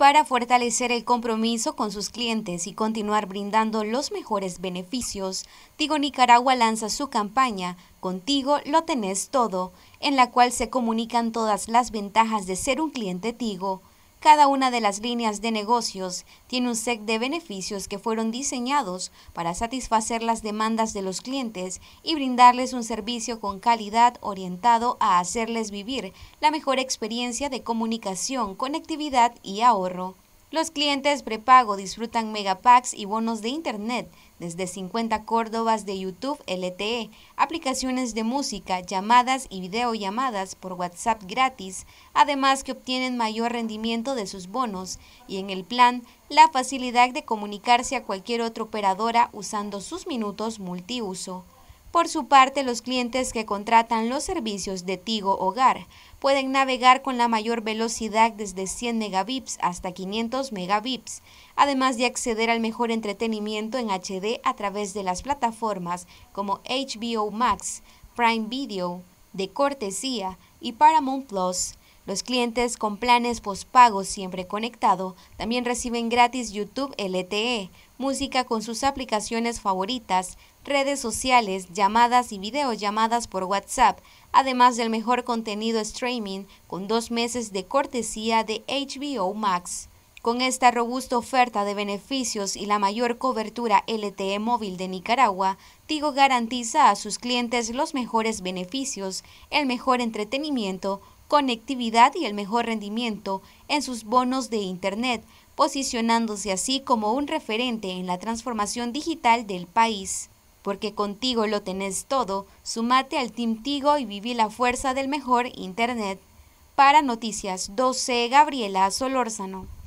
para fortalecer el compromiso con sus clientes y continuar brindando los mejores beneficios, Tigo Nicaragua lanza su campaña Contigo lo tenés todo, en la cual se comunican todas las ventajas de ser un cliente Tigo. Cada una de las líneas de negocios tiene un set de beneficios que fueron diseñados para satisfacer las demandas de los clientes y brindarles un servicio con calidad orientado a hacerles vivir la mejor experiencia de comunicación, conectividad y ahorro. Los clientes prepago disfrutan megapacks y bonos de Internet desde 50 córdobas de YouTube LTE, aplicaciones de música, llamadas y videollamadas por WhatsApp gratis, además que obtienen mayor rendimiento de sus bonos y en el plan la facilidad de comunicarse a cualquier otra operadora usando sus minutos multiuso. Por su parte, los clientes que contratan los servicios de Tigo Hogar pueden navegar con la mayor velocidad desde 100 megabits hasta 500 megabits, además de acceder al mejor entretenimiento en HD a través de las plataformas como HBO Max, Prime Video, de cortesía y Paramount Plus. Los clientes con planes postpago siempre conectado también reciben gratis YouTube LTE, música con sus aplicaciones favoritas, redes sociales, llamadas y videollamadas por WhatsApp, además del mejor contenido streaming con dos meses de cortesía de HBO Max. Con esta robusta oferta de beneficios y la mayor cobertura LTE móvil de Nicaragua, Tigo garantiza a sus clientes los mejores beneficios, el mejor entretenimiento, conectividad y el mejor rendimiento en sus bonos de Internet, posicionándose así como un referente en la transformación digital del país. Porque contigo lo tenés todo, sumate al Team Tigo y viví la fuerza del mejor Internet. Para Noticias 12, Gabriela Solórzano.